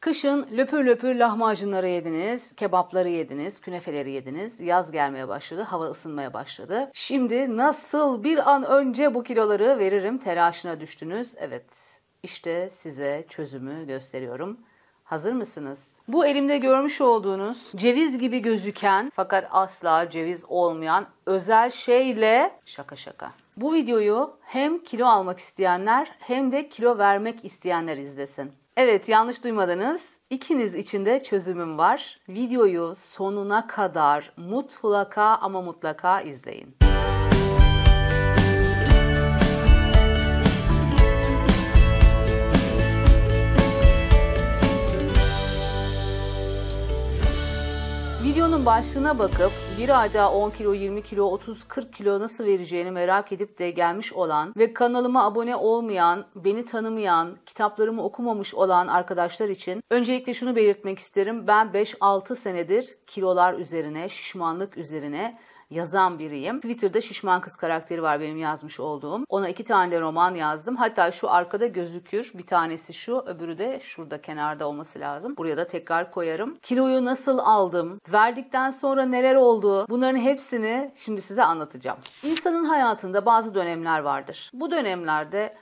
Kışın löpür löpür lahmacunları yediniz, kebapları yediniz, künefeleri yediniz. Yaz gelmeye başladı, hava ısınmaya başladı. Şimdi nasıl bir an önce bu kiloları veririm telaşına düştünüz. Evet, işte size çözümü gösteriyorum. Hazır mısınız? Bu elimde görmüş olduğunuz ceviz gibi gözüken fakat asla ceviz olmayan özel şeyle şaka şaka. Bu videoyu hem kilo almak isteyenler hem de kilo vermek isteyenler izlesin. Evet yanlış duymadınız. İkiniz için de çözümüm var. Videoyu sonuna kadar mutlaka ama mutlaka izleyin. kilonun başlığına bakıp bir ayda 10 kilo, 20 kilo, 30-40 kilo nasıl vereceğini merak edip de gelmiş olan ve kanalıma abone olmayan, beni tanımayan, kitaplarımı okumamış olan arkadaşlar için öncelikle şunu belirtmek isterim. Ben 5-6 senedir kilolar üzerine, şişmanlık üzerine yazan biriyim. Twitter'da Şişman Kız karakteri var benim yazmış olduğum. Ona iki tane roman yazdım. Hatta şu arkada gözükür. Bir tanesi şu, öbürü de şurada kenarda olması lazım. Buraya da tekrar koyarım. Kiloyu nasıl aldım? Verdikten sonra neler oldu? Bunların hepsini şimdi size anlatacağım. İnsanın hayatında bazı dönemler vardır. Bu dönemlerde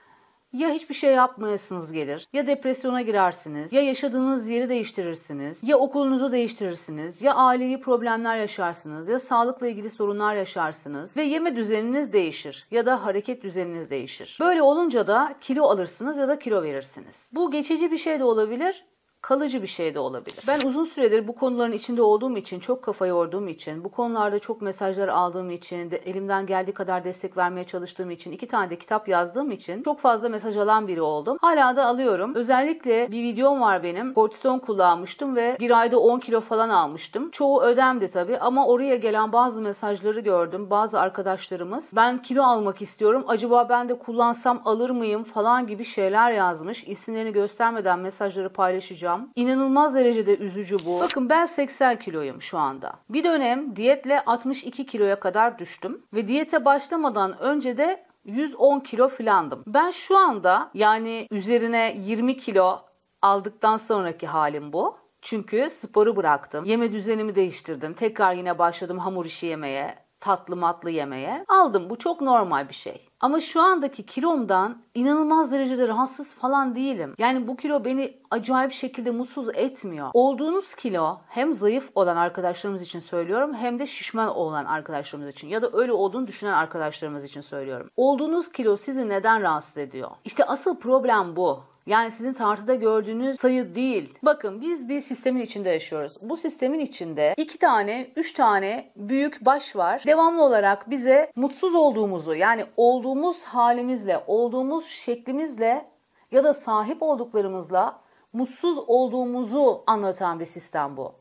ya hiçbir şey yapmayasınız gelir, ya depresyona girersiniz, ya yaşadığınız yeri değiştirirsiniz, ya okulunuzu değiştirirsiniz, ya ailevi problemler yaşarsınız, ya sağlıkla ilgili sorunlar yaşarsınız ve yeme düzeniniz değişir ya da hareket düzeniniz değişir. Böyle olunca da kilo alırsınız ya da kilo verirsiniz. Bu geçici bir şey de olabilir, kalıcı bir şey de olabilir. Ben uzun süredir bu konuların içinde olduğum için, çok kafa yorduğum için, bu konularda çok mesajlar aldığım için, de elimden geldiği kadar destek vermeye çalıştığım için, iki tane de kitap yazdığım için çok fazla mesaj alan biri oldum. Hala da alıyorum. Özellikle bir videom var benim. Kortison kullanmıştım ve bir ayda 10 kilo falan almıştım. Çoğu ödemdi tabii ama oraya gelen bazı mesajları gördüm. Bazı arkadaşlarımız ben kilo almak istiyorum. Acaba ben de kullansam alır mıyım falan gibi şeyler yazmış. İsimlerini göstermeden mesajları paylaşacağım hocam. İnanılmaz derecede üzücü bu. Bakın ben 80 kiloyum şu anda. Bir dönem diyetle 62 kiloya kadar düştüm ve diyete başlamadan önce de 110 kilo filandım. Ben şu anda yani üzerine 20 kilo aldıktan sonraki halim bu. Çünkü sporu bıraktım. Yeme düzenimi değiştirdim. Tekrar yine başladım hamur işi yemeye tatlı matlı yemeye. Aldım bu çok normal bir şey. Ama şu andaki kilomdan inanılmaz derecede rahatsız falan değilim. Yani bu kilo beni acayip şekilde mutsuz etmiyor. Olduğunuz kilo hem zayıf olan arkadaşlarımız için söylüyorum hem de şişman olan arkadaşlarımız için ya da öyle olduğunu düşünen arkadaşlarımız için söylüyorum. Olduğunuz kilo sizi neden rahatsız ediyor? İşte asıl problem bu. Yani sizin tartıda gördüğünüz sayı değil. Bakın biz bir sistemin içinde yaşıyoruz. Bu sistemin içinde iki tane, üç tane büyük baş var. Devamlı olarak bize mutsuz olduğumuzu yani olduğumuz halimizle, olduğumuz şeklimizle ya da sahip olduklarımızla mutsuz olduğumuzu anlatan bir sistem bu.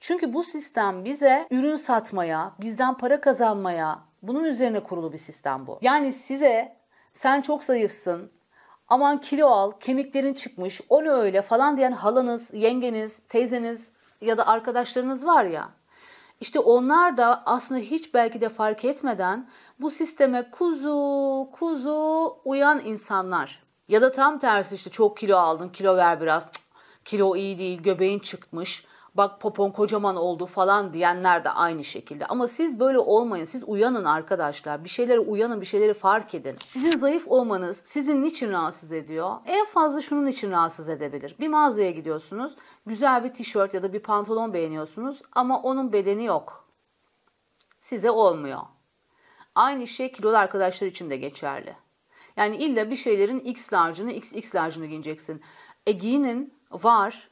Çünkü bu sistem bize ürün satmaya, bizden para kazanmaya, bunun üzerine kurulu bir sistem bu. Yani size sen çok zayıfsın, aman kilo al, kemiklerin çıkmış, o ne öyle falan diyen halanız, yengeniz, teyzeniz ya da arkadaşlarınız var ya. İşte onlar da aslında hiç belki de fark etmeden bu sisteme kuzu kuzu uyan insanlar. Ya da tam tersi işte çok kilo aldın, kilo ver biraz. Cık, kilo iyi değil, göbeğin çıkmış bak popon kocaman oldu falan diyenler de aynı şekilde. Ama siz böyle olmayın. Siz uyanın arkadaşlar. Bir şeylere uyanın, bir şeyleri fark edin. Sizin zayıf olmanız sizin niçin rahatsız ediyor? En fazla şunun için rahatsız edebilir. Bir mağazaya gidiyorsunuz. Güzel bir tişört ya da bir pantolon beğeniyorsunuz ama onun bedeni yok. Size olmuyor. Aynı şey kilolu arkadaşlar için de geçerli. Yani illa bir şeylerin X large'ını, XX large'ını giyeceksin. E giyinin var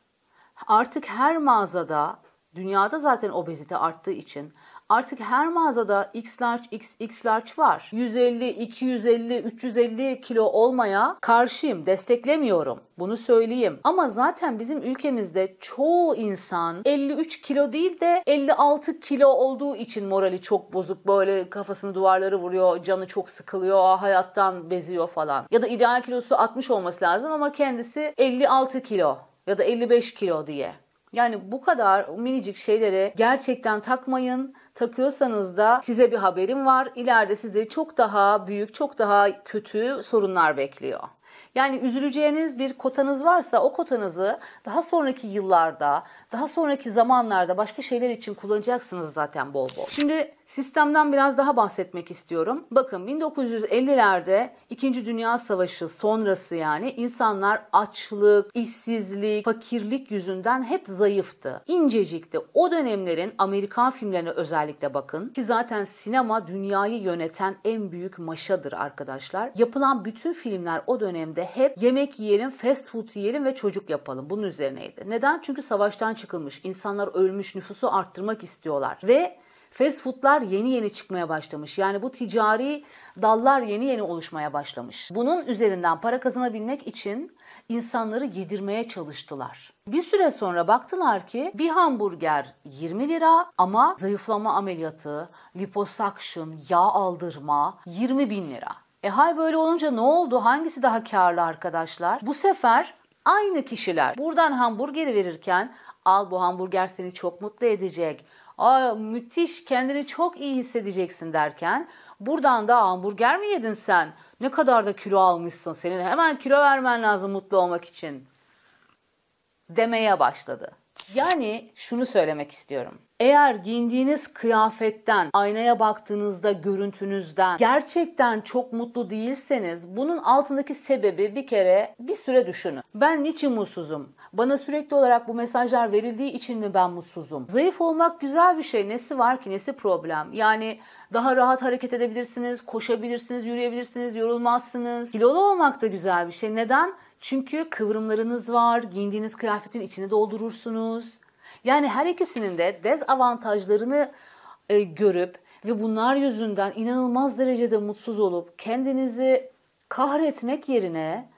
Artık her mağazada dünyada zaten obezite arttığı için artık her mağazada X large, X, X large var. 150, 250, 350 kilo olmaya karşıyım, desteklemiyorum. Bunu söyleyeyim. Ama zaten bizim ülkemizde çoğu insan 53 kilo değil de 56 kilo olduğu için morali çok bozuk. Böyle kafasını duvarlara vuruyor, canı çok sıkılıyor, hayattan beziyor falan. Ya da ideal kilosu 60 olması lazım ama kendisi 56 kilo ya da 55 kilo diye. Yani bu kadar minicik şeylere gerçekten takmayın. Takıyorsanız da size bir haberim var. İleride sizi çok daha büyük, çok daha kötü sorunlar bekliyor. Yani üzüleceğiniz bir kotanız varsa o kotanızı daha sonraki yıllarda, daha sonraki zamanlarda başka şeyler için kullanacaksınız zaten bol bol. Şimdi sistemden biraz daha bahsetmek istiyorum. Bakın 1950'lerde 2. Dünya Savaşı sonrası yani insanlar açlık, işsizlik, fakirlik yüzünden hep zayıftı. İncecikti. O dönemlerin Amerikan filmlerine özellikle bakın ki zaten sinema dünyayı yöneten en büyük maşadır arkadaşlar. Yapılan bütün filmler o dönem dönemde hep yemek yiyelim, fast food yiyelim ve çocuk yapalım. Bunun üzerineydi. Neden? Çünkü savaştan çıkılmış, insanlar ölmüş, nüfusu arttırmak istiyorlar. Ve Fast foodlar yeni yeni çıkmaya başlamış. Yani bu ticari dallar yeni yeni oluşmaya başlamış. Bunun üzerinden para kazanabilmek için insanları yedirmeye çalıştılar. Bir süre sonra baktılar ki bir hamburger 20 lira ama zayıflama ameliyatı, liposuction, yağ aldırma 20 bin lira. E hal böyle olunca ne oldu? Hangisi daha karlı arkadaşlar? Bu sefer aynı kişiler buradan hamburgeri verirken al bu hamburger seni çok mutlu edecek. Aa, müthiş kendini çok iyi hissedeceksin derken buradan da hamburger mi yedin sen? Ne kadar da kilo almışsın senin hemen kilo vermen lazım mutlu olmak için demeye başladı. Yani şunu söylemek istiyorum. Eğer giyindiğiniz kıyafetten, aynaya baktığınızda görüntünüzden gerçekten çok mutlu değilseniz bunun altındaki sebebi bir kere bir süre düşünün. Ben niçin mutsuzum? Bana sürekli olarak bu mesajlar verildiği için mi ben mutsuzum? Zayıf olmak güzel bir şey. Nesi var ki? Nesi problem? Yani daha rahat hareket edebilirsiniz, koşabilirsiniz, yürüyebilirsiniz, yorulmazsınız. Kilolu olmak da güzel bir şey. Neden? Çünkü kıvrımlarınız var, giyindiğiniz kıyafetin içini doldurursunuz. Yani her ikisinin de dezavantajlarını e, görüp ve bunlar yüzünden inanılmaz derecede mutsuz olup kendinizi kahretmek yerine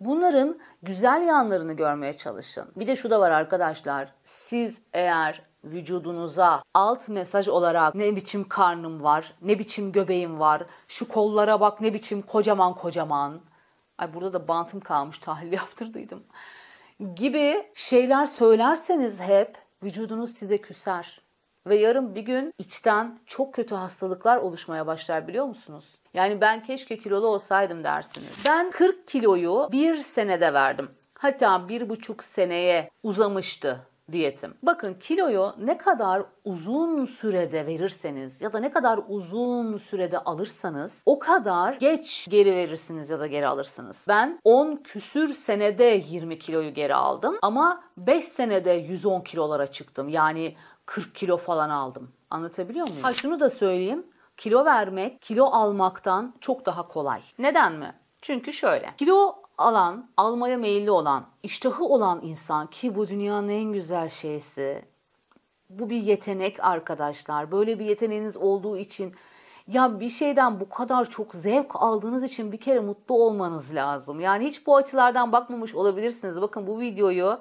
bunların güzel yanlarını görmeye çalışın. Bir de şu da var arkadaşlar. Siz eğer vücudunuza alt mesaj olarak ne biçim karnım var, ne biçim göbeğim var, şu kollara bak ne biçim kocaman kocaman. Ay burada da bantım kalmış tahlil yaptırdıydım. Gibi şeyler söylerseniz hep vücudunuz size küser. Ve yarın bir gün içten çok kötü hastalıklar oluşmaya başlar biliyor musunuz? Yani ben keşke kilolu olsaydım dersiniz. Ben 40 kiloyu bir senede verdim. Hatta bir buçuk seneye uzamıştı diyetim. Bakın kiloyu ne kadar uzun sürede verirseniz ya da ne kadar uzun sürede alırsanız o kadar geç geri verirsiniz ya da geri alırsınız. Ben 10 küsür senede 20 kiloyu geri aldım ama 5 senede 110 kilolara çıktım. Yani 40 kilo falan aldım. Anlatabiliyor muyum? Ha şunu da söyleyeyim. Kilo vermek kilo almaktan çok daha kolay. Neden mi? Çünkü şöyle. Kilo alan, almaya meyilli olan, iştahı olan insan ki bu dünyanın en güzel şeysi. Bu bir yetenek arkadaşlar. Böyle bir yeteneğiniz olduğu için ya bir şeyden bu kadar çok zevk aldığınız için bir kere mutlu olmanız lazım. Yani hiç bu açılardan bakmamış olabilirsiniz. Bakın bu videoyu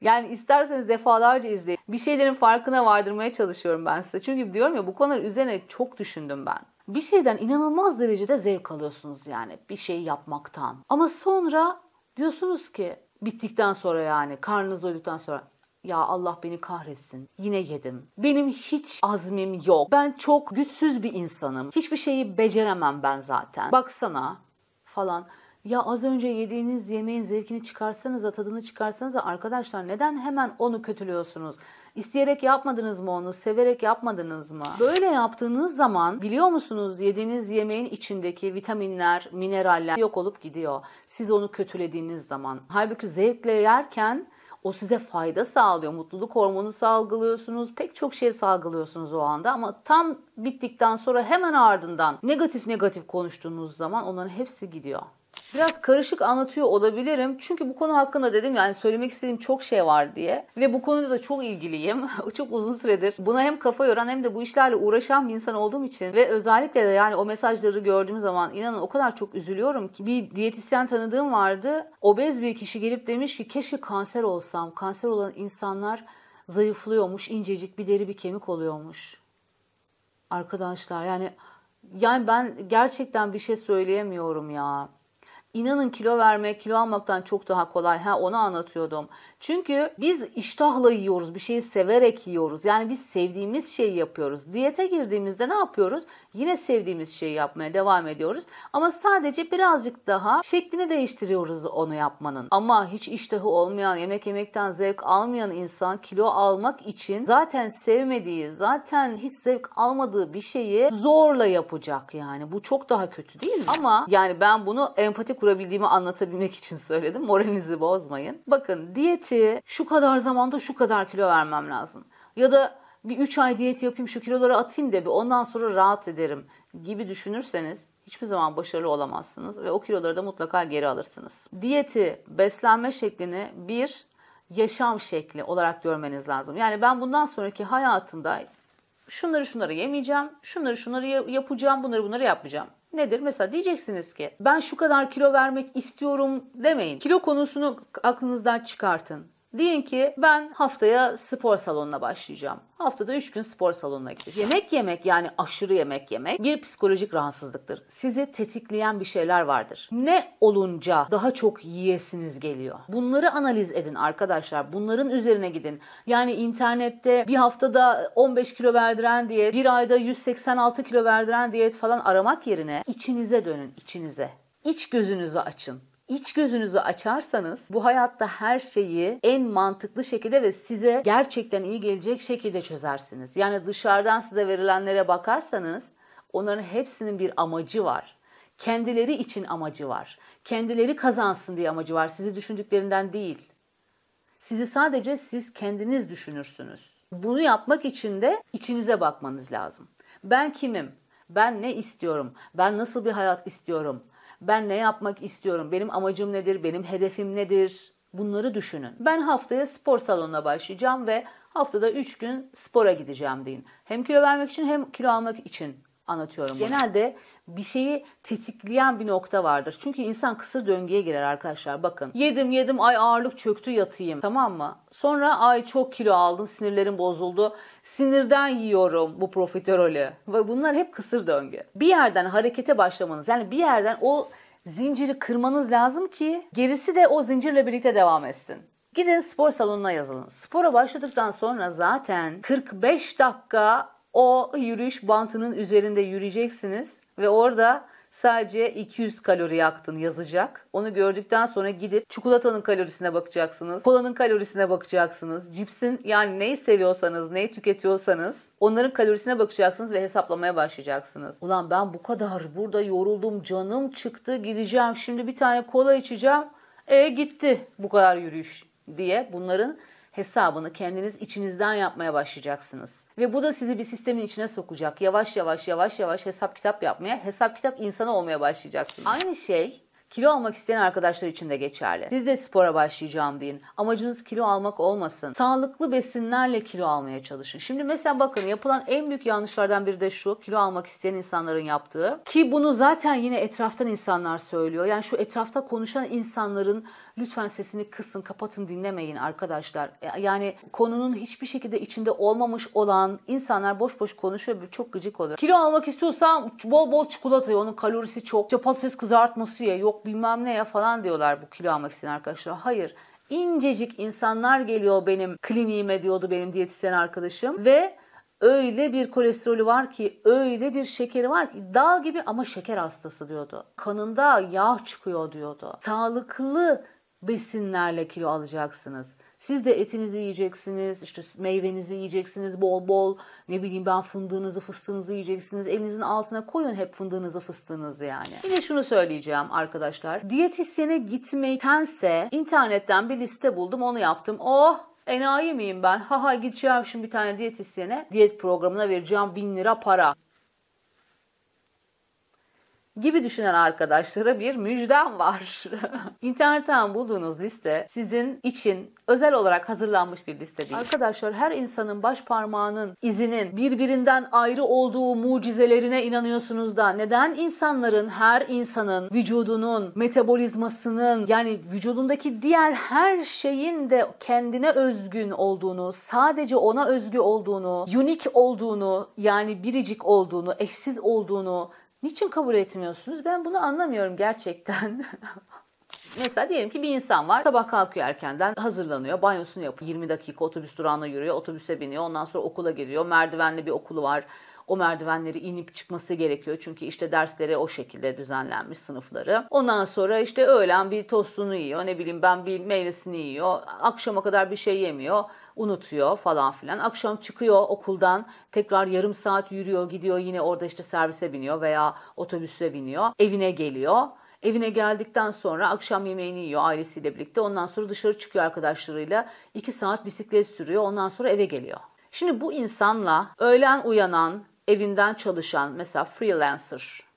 yani isterseniz defalarca izleyin. Bir şeylerin farkına vardırmaya çalışıyorum ben size. Çünkü diyorum ya bu konular üzerine çok düşündüm ben bir şeyden inanılmaz derecede zevk alıyorsunuz yani bir şey yapmaktan. Ama sonra diyorsunuz ki bittikten sonra yani karnınız doyduktan sonra ya Allah beni kahretsin. Yine yedim. Benim hiç azmim yok. Ben çok güçsüz bir insanım. Hiçbir şeyi beceremem ben zaten. Baksana falan. Ya az önce yediğiniz yemeğin zevkini çıkarsanız da tadını çıkarsanız da arkadaşlar neden hemen onu kötülüyorsunuz? İsteyerek yapmadınız mı onu? Severek yapmadınız mı? Böyle yaptığınız zaman biliyor musunuz yediğiniz yemeğin içindeki vitaminler, mineraller yok olup gidiyor. Siz onu kötülediğiniz zaman. Halbuki zevkle yerken o size fayda sağlıyor. Mutluluk hormonu salgılıyorsunuz. Pek çok şey salgılıyorsunuz o anda ama tam bittikten sonra hemen ardından negatif negatif konuştuğunuz zaman onların hepsi gidiyor. Biraz karışık anlatıyor olabilirim. Çünkü bu konu hakkında dedim yani söylemek istediğim çok şey var diye. Ve bu konuda da çok ilgiliyim. çok uzun süredir buna hem kafa yoran hem de bu işlerle uğraşan bir insan olduğum için ve özellikle de yani o mesajları gördüğüm zaman inanın o kadar çok üzülüyorum ki bir diyetisyen tanıdığım vardı. Obez bir kişi gelip demiş ki keşke kanser olsam. Kanser olan insanlar zayıflıyormuş, incecik bir deri bir kemik oluyormuş. Arkadaşlar yani yani ben gerçekten bir şey söyleyemiyorum ya. İnanın kilo vermek, kilo almaktan çok daha kolay. Ha onu anlatıyordum. Çünkü biz iştahla yiyoruz, bir şeyi severek yiyoruz. Yani biz sevdiğimiz şeyi yapıyoruz. Diyete girdiğimizde ne yapıyoruz? Yine sevdiğimiz şeyi yapmaya devam ediyoruz. Ama sadece birazcık daha şeklini değiştiriyoruz onu yapmanın. Ama hiç iştahı olmayan, yemek yemekten zevk almayan insan kilo almak için zaten sevmediği, zaten hiç zevk almadığı bir şeyi zorla yapacak yani. Bu çok daha kötü değil mi? Ama yani ben bunu empati kurabildiğimi anlatabilmek için söyledim. Moralinizi bozmayın. Bakın diyeti şu kadar zamanda şu kadar kilo vermem lazım. Ya da bir 3 ay diyet yapayım şu kiloları atayım de bir ondan sonra rahat ederim gibi düşünürseniz hiçbir zaman başarılı olamazsınız ve o kiloları da mutlaka geri alırsınız. Diyeti, beslenme şeklini bir yaşam şekli olarak görmeniz lazım. Yani ben bundan sonraki hayatımda şunları şunları yemeyeceğim, şunları şunları yapacağım, bunları bunları yapmayacağım. Nedir? Mesela diyeceksiniz ki ben şu kadar kilo vermek istiyorum demeyin. Kilo konusunu aklınızdan çıkartın. Diyin ki ben haftaya spor salonuna başlayacağım. Haftada 3 gün spor salonuna gideceğim. Yemek yemek yani aşırı yemek yemek bir psikolojik rahatsızlıktır. Sizi tetikleyen bir şeyler vardır. Ne olunca daha çok yiyesiniz geliyor? Bunları analiz edin arkadaşlar. Bunların üzerine gidin. Yani internette bir haftada 15 kilo verdiren diyet, bir ayda 186 kilo verdiren diyet falan aramak yerine içinize dönün, içinize. İç gözünüzü açın iç gözünüzü açarsanız bu hayatta her şeyi en mantıklı şekilde ve size gerçekten iyi gelecek şekilde çözersiniz. Yani dışarıdan size verilenlere bakarsanız onların hepsinin bir amacı var. Kendileri için amacı var. Kendileri kazansın diye amacı var. Sizi düşündüklerinden değil. Sizi sadece siz kendiniz düşünürsünüz. Bunu yapmak için de içinize bakmanız lazım. Ben kimim? Ben ne istiyorum? Ben nasıl bir hayat istiyorum? Ben ne yapmak istiyorum? Benim amacım nedir? Benim hedefim nedir? Bunları düşünün. Ben haftaya spor salonuna başlayacağım ve haftada 3 gün spora gideceğim deyin. Hem kilo vermek için hem kilo almak için anlatıyorum. Genelde bir şeyi tetikleyen bir nokta vardır. Çünkü insan kısır döngüye girer arkadaşlar. Bakın yedim yedim ay ağırlık çöktü yatayım tamam mı? Sonra ay çok kilo aldım sinirlerim bozuldu. Sinirden yiyorum bu profiterolü. Ve bunlar hep kısır döngü. Bir yerden harekete başlamanız yani bir yerden o zinciri kırmanız lazım ki gerisi de o zincirle birlikte devam etsin. Gidin spor salonuna yazılın. Spora başladıktan sonra zaten 45 dakika o yürüyüş bantının üzerinde yürüyeceksiniz ve orada sadece 200 kalori yaktın yazacak. Onu gördükten sonra gidip çikolatanın kalorisine bakacaksınız. Kolanın kalorisine bakacaksınız. Cipsin yani neyi seviyorsanız, neyi tüketiyorsanız onların kalorisine bakacaksınız ve hesaplamaya başlayacaksınız. Ulan ben bu kadar burada yoruldum, canım çıktı, gideceğim. Şimdi bir tane kola içeceğim. E gitti bu kadar yürüyüş diye bunların hesabını kendiniz içinizden yapmaya başlayacaksınız. Ve bu da sizi bir sistemin içine sokacak. Yavaş yavaş yavaş yavaş hesap kitap yapmaya, hesap kitap insanı olmaya başlayacaksınız. Aynı şey Kilo almak isteyen arkadaşlar için de geçerli. Siz de spora başlayacağım deyin. Amacınız kilo almak olmasın. Sağlıklı besinlerle kilo almaya çalışın. Şimdi mesela bakın yapılan en büyük yanlışlardan biri de şu. Kilo almak isteyen insanların yaptığı. Ki bunu zaten yine etraftan insanlar söylüyor. Yani şu etrafta konuşan insanların lütfen sesini kısın, kapatın, dinlemeyin arkadaşlar. E, yani konunun hiçbir şekilde içinde olmamış olan insanlar boş boş konuşuyor. Çok gıcık oluyor. Kilo almak istiyorsan bol bol çikolatayı, onun kalorisi çok. İşte kızartması ye, yok bilmem ne ya falan diyorlar bu kilo almak isteyen arkadaşlar. Hayır incecik insanlar geliyor benim kliniğime diyordu benim diyetisyen arkadaşım ve öyle bir kolesterolü var ki, öyle bir şekeri var ki dağ gibi ama şeker hastası diyordu. Kanında yağ çıkıyor diyordu. Sağlıklı besinlerle kilo alacaksınız. Siz de etinizi yiyeceksiniz, işte meyvenizi yiyeceksiniz bol bol. Ne bileyim ben fındığınızı, fıstığınızı yiyeceksiniz. Elinizin altına koyun hep fındığınızı, fıstığınızı yani. Yine şunu söyleyeceğim arkadaşlar. Diyetisyene gitmektense internetten bir liste buldum, onu yaptım. Oh enayi miyim ben? Haha gideceğim şimdi bir tane diyetisyene. Diyet programına vereceğim bin lira para gibi düşünen arkadaşlara bir müjdem var. İnternetten bulduğunuz liste sizin için özel olarak hazırlanmış bir liste değil. Arkadaşlar her insanın baş parmağının izinin birbirinden ayrı olduğu mucizelerine inanıyorsunuz da neden insanların her insanın vücudunun metabolizmasının yani vücudundaki diğer her şeyin de kendine özgün olduğunu, sadece ona özgü olduğunu, unik olduğunu yani biricik olduğunu, eşsiz olduğunu Niçin kabul etmiyorsunuz? Ben bunu anlamıyorum gerçekten. Mesela diyelim ki bir insan var. Sabah kalkıyor erkenden, hazırlanıyor, banyosunu yapıyor. 20 dakika otobüs durağına yürüyor, otobüse biniyor. Ondan sonra okula geliyor. Merdivenli bir okulu var. O merdivenleri inip çıkması gerekiyor. Çünkü işte dersleri o şekilde düzenlenmiş sınıfları. Ondan sonra işte öğlen bir tostunu yiyor. Ne bileyim ben bir meyvesini yiyor. Akşama kadar bir şey yemiyor unutuyor falan filan. Akşam çıkıyor okuldan tekrar yarım saat yürüyor gidiyor yine orada işte servise biniyor veya otobüse biniyor. Evine geliyor. Evine geldikten sonra akşam yemeğini yiyor ailesiyle birlikte. Ondan sonra dışarı çıkıyor arkadaşlarıyla. iki saat bisiklet sürüyor. Ondan sonra eve geliyor. Şimdi bu insanla öğlen uyanan, evinden çalışan mesela freelancer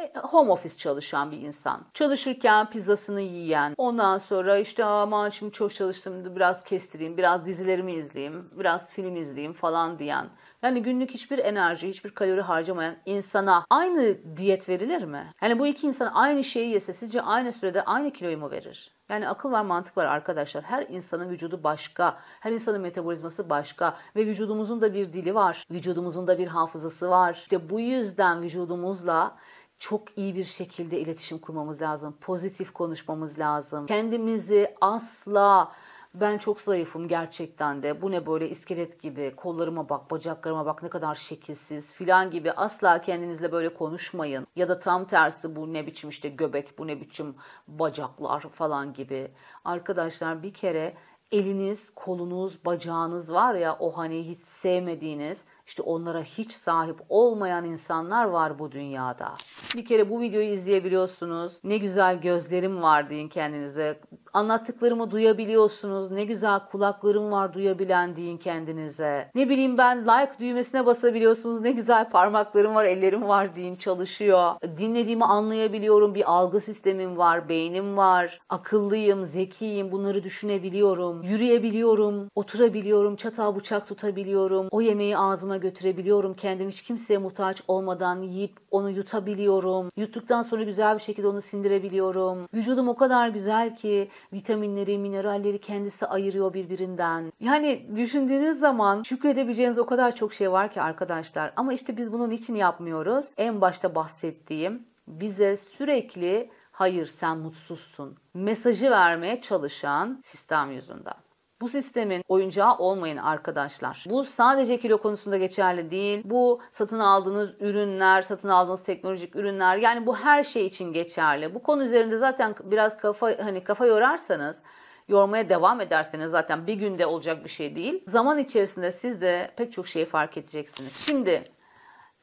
e, home office çalışan bir insan. Çalışırken pizzasını yiyen, ondan sonra işte aman şimdi çok çalıştım biraz kestireyim, biraz dizilerimi izleyeyim, biraz film izleyeyim falan diyen. Yani günlük hiçbir enerji, hiçbir kalori harcamayan insana aynı diyet verilir mi? Hani bu iki insan aynı şeyi yese sizce aynı sürede aynı kiloyu mu verir? Yani akıl var mantık var arkadaşlar. Her insanın vücudu başka. Her insanın metabolizması başka. Ve vücudumuzun da bir dili var. Vücudumuzun da bir hafızası var. İşte bu yüzden vücudumuzla çok iyi bir şekilde iletişim kurmamız lazım. Pozitif konuşmamız lazım. Kendimizi asla ben çok zayıfım gerçekten de bu ne böyle iskelet gibi kollarıma bak bacaklarıma bak ne kadar şekilsiz filan gibi asla kendinizle böyle konuşmayın. Ya da tam tersi bu ne biçim işte göbek bu ne biçim bacaklar falan gibi. Arkadaşlar bir kere eliniz kolunuz bacağınız var ya o hani hiç sevmediğiniz işte onlara hiç sahip olmayan insanlar var bu dünyada. Bir kere bu videoyu izleyebiliyorsunuz. Ne güzel gözlerim var deyin kendinize. Anlattıklarımı duyabiliyorsunuz. Ne güzel kulaklarım var duyabilen deyin kendinize. Ne bileyim ben like düğmesine basabiliyorsunuz. Ne güzel parmaklarım var, ellerim var deyin çalışıyor. Dinlediğimi anlayabiliyorum. Bir algı sistemim var, beynim var. Akıllıyım, zekiyim. Bunları düşünebiliyorum. Yürüyebiliyorum, oturabiliyorum, çatal bıçak tutabiliyorum. O yemeği ağzıma götürebiliyorum. Kendim hiç kimseye muhtaç olmadan yiyip onu yutabiliyorum. Yuttuktan sonra güzel bir şekilde onu sindirebiliyorum. Vücudum o kadar güzel ki vitaminleri, mineralleri kendisi ayırıyor birbirinden. Yani düşündüğünüz zaman şükredebileceğiniz o kadar çok şey var ki arkadaşlar. Ama işte biz bunun için yapmıyoruz. En başta bahsettiğim bize sürekli hayır sen mutsuzsun mesajı vermeye çalışan sistem yüzünden. Bu sistemin oyuncağı olmayın arkadaşlar. Bu sadece kilo konusunda geçerli değil. Bu satın aldığınız ürünler, satın aldığınız teknolojik ürünler yani bu her şey için geçerli. Bu konu üzerinde zaten biraz kafa hani kafa yorarsanız yormaya devam ederseniz zaten bir günde olacak bir şey değil. Zaman içerisinde siz de pek çok şeyi fark edeceksiniz. Şimdi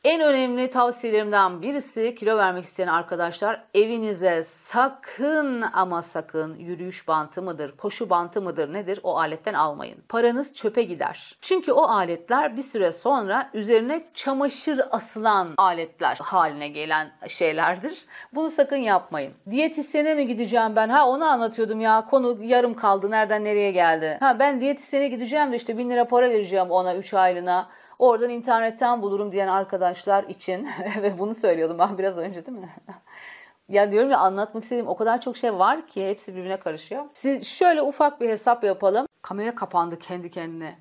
en önemli tavsiyelerimden birisi kilo vermek isteyen arkadaşlar evinize sakın ama sakın yürüyüş bantı mıdır, koşu bantı mıdır nedir o aletten almayın. Paranız çöpe gider. Çünkü o aletler bir süre sonra üzerine çamaşır asılan aletler haline gelen şeylerdir. Bunu sakın yapmayın. Diyetisyene mi gideceğim ben? Ha onu anlatıyordum ya konu yarım kaldı nereden nereye geldi. Ha ben diyetisyene gideceğim de işte bin lira para vereceğim ona 3 aylığına. Oradan internetten bulurum diyen arkadaşlar için ve bunu söylüyordum ben biraz önce değil mi? Ya diyorum ya anlatmak istediğim o kadar çok şey var ki hepsi birbirine karışıyor. Siz şöyle ufak bir hesap yapalım. Kamera kapandı kendi kendine.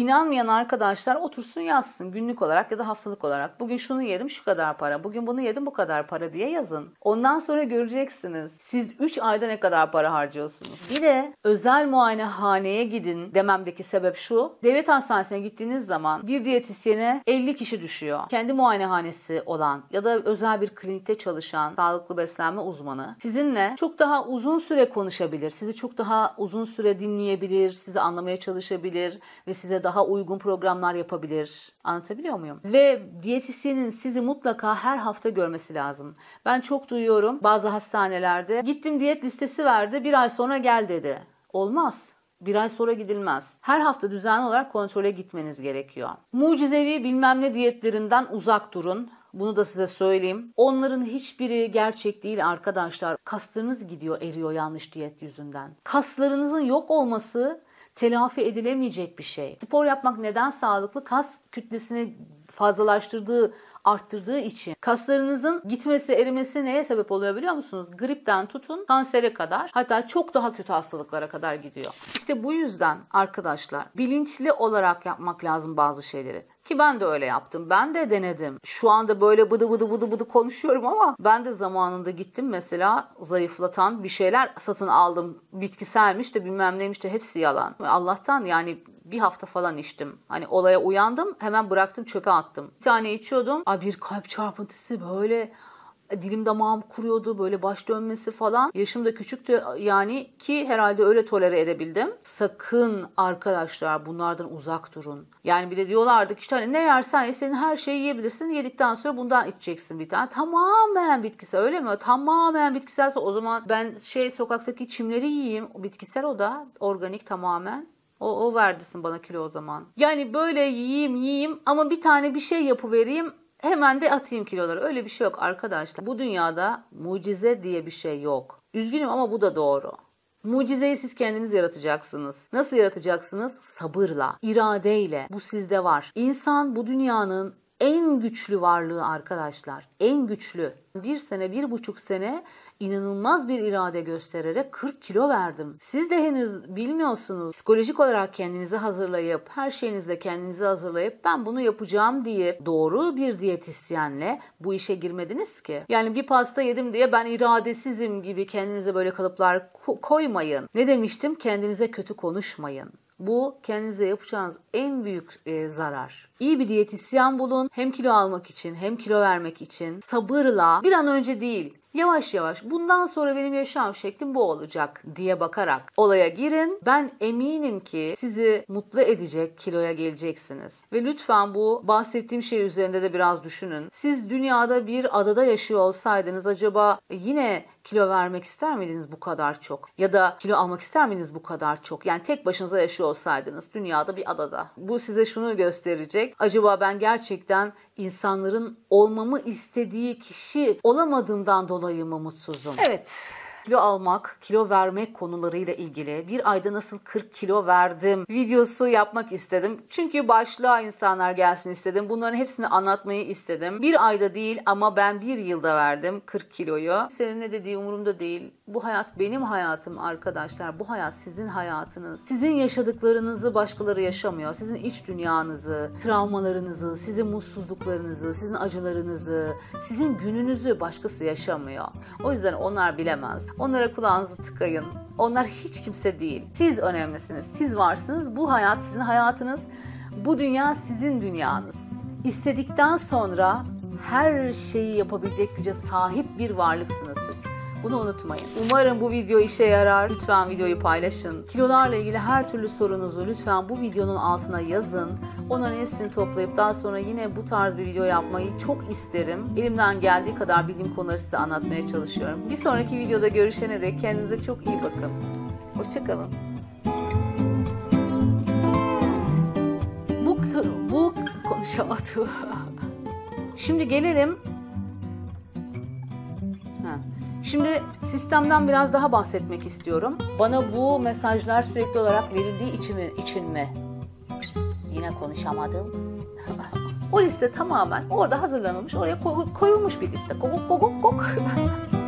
İnanmayan arkadaşlar otursun yazsın günlük olarak ya da haftalık olarak. Bugün şunu yedim şu kadar para, bugün bunu yedim bu kadar para diye yazın. Ondan sonra göreceksiniz siz 3 ayda ne kadar para harcıyorsunuz. Bir de özel muayenehaneye gidin dememdeki sebep şu. Devlet hastanesine gittiğiniz zaman bir diyetisyene 50 kişi düşüyor. Kendi muayenehanesi olan ya da özel bir klinikte çalışan sağlıklı beslenme uzmanı sizinle çok daha uzun süre konuşabilir. Sizi çok daha uzun süre dinleyebilir, sizi anlamaya çalışabilir ve size daha daha uygun programlar yapabilir. Anlatabiliyor muyum? Ve diyetisyenin sizi mutlaka her hafta görmesi lazım. Ben çok duyuyorum bazı hastanelerde gittim diyet listesi verdi bir ay sonra gel dedi. Olmaz. Bir ay sonra gidilmez. Her hafta düzenli olarak kontrole gitmeniz gerekiyor. Mucizevi bilmem ne diyetlerinden uzak durun. Bunu da size söyleyeyim. Onların hiçbiri gerçek değil arkadaşlar. Kaslarınız gidiyor eriyor yanlış diyet yüzünden. Kaslarınızın yok olması telafi edilemeyecek bir şey. Spor yapmak neden sağlıklı? Kas kütlesini fazlalaştırdığı arttırdığı için kaslarınızın gitmesi, erimesi neye sebep oluyor biliyor musunuz? Gripten tutun kansere kadar hatta çok daha kötü hastalıklara kadar gidiyor. İşte bu yüzden arkadaşlar bilinçli olarak yapmak lazım bazı şeyleri. Ki ben de öyle yaptım. Ben de denedim. Şu anda böyle bıdı bıdı bıdı bıdı konuşuyorum ama ben de zamanında gittim mesela zayıflatan bir şeyler satın aldım. Bitkiselmiş de bilmem neymiş de hepsi yalan. Allah'tan yani bir hafta falan içtim. Hani olaya uyandım hemen bıraktım çöpe attım. Bir tane içiyordum. Aa, bir kalp çarpıntısı böyle e, dilim damağım kuruyordu böyle baş dönmesi falan. Yaşım da küçüktü yani ki herhalde öyle tolere edebildim. Sakın arkadaşlar bunlardan uzak durun. Yani bir de diyorlardı ki işte hani ne yersen ye senin her şeyi yiyebilirsin. Yedikten sonra bundan içeceksin bir tane. Tamamen bitkisel öyle mi? Tamamen bitkiselse o zaman ben şey sokaktaki çimleri yiyeyim. Bitkisel o da organik tamamen. O, o verdisin bana kilo o zaman. Yani böyle yiyeyim yiyeyim ama bir tane bir şey yapıvereyim hemen de atayım kiloları. Öyle bir şey yok arkadaşlar. Bu dünyada mucize diye bir şey yok. Üzgünüm ama bu da doğru. Mucizeyi siz kendiniz yaratacaksınız. Nasıl yaratacaksınız? Sabırla, iradeyle. Bu sizde var. İnsan bu dünyanın en güçlü varlığı arkadaşlar. En güçlü. Bir sene, bir buçuk sene inanılmaz bir irade göstererek 40 kilo verdim. Siz de henüz bilmiyorsunuz. Psikolojik olarak kendinizi hazırlayıp, her şeyinizle kendinizi hazırlayıp ben bunu yapacağım diye doğru bir diyetisyenle bu işe girmediniz ki. Yani bir pasta yedim diye ben iradesizim gibi kendinize böyle kalıplar ko- koymayın. Ne demiştim? Kendinize kötü konuşmayın. Bu kendinize yapacağınız en büyük e, zarar. İyi bir diyetisyen bulun. Hem kilo almak için hem kilo vermek için sabırla bir an önce değil Yavaş yavaş bundan sonra benim yaşam şeklim bu olacak diye bakarak olaya girin. Ben eminim ki sizi mutlu edecek kiloya geleceksiniz. Ve lütfen bu bahsettiğim şey üzerinde de biraz düşünün. Siz dünyada bir adada yaşıyor olsaydınız acaba yine kilo vermek ister miydiniz bu kadar çok? Ya da kilo almak ister miydiniz bu kadar çok? Yani tek başınıza yaşıyor olsaydınız dünyada bir adada. Bu size şunu gösterecek. Acaba ben gerçekten insanların olmamı istediği kişi olamadığımdan dolayı mı mutsuzum? Evet kilo almak, kilo vermek konularıyla ilgili bir ayda nasıl 40 kilo verdim videosu yapmak istedim. Çünkü başlığa insanlar gelsin istedim. Bunların hepsini anlatmayı istedim. Bir ayda değil ama ben bir yılda verdim 40 kiloyu. Senin ne dediği umurumda değil. Bu hayat benim hayatım arkadaşlar. Bu hayat sizin hayatınız. Sizin yaşadıklarınızı başkaları yaşamıyor. Sizin iç dünyanızı, travmalarınızı, sizin mutsuzluklarınızı, sizin acılarınızı, sizin gününüzü başkası yaşamıyor. O yüzden onlar bilemez. Onlara kulağınızı tıkayın. Onlar hiç kimse değil. Siz önemlisiniz. Siz varsınız. Bu hayat sizin hayatınız. Bu dünya sizin dünyanız. İstedikten sonra her şeyi yapabilecek güce sahip bir varlıksınız siz. Bunu unutmayın. Umarım bu video işe yarar. Lütfen videoyu paylaşın. Kilolarla ilgili her türlü sorunuzu lütfen bu videonun altına yazın. Onların hepsini toplayıp daha sonra yine bu tarz bir video yapmayı çok isterim. Elimden geldiği kadar bilim konuları size anlatmaya çalışıyorum. Bir sonraki videoda görüşene dek kendinize çok iyi bakın. Hoşçakalın. Bu, bu konuşamadım. Şimdi gelelim Şimdi sistemden biraz daha bahsetmek istiyorum. Bana bu mesajlar sürekli olarak verildiği için mi? Için mi? Yine konuşamadım. o liste tamamen orada hazırlanılmış, oraya koyulmuş bir liste. Kok kok kok.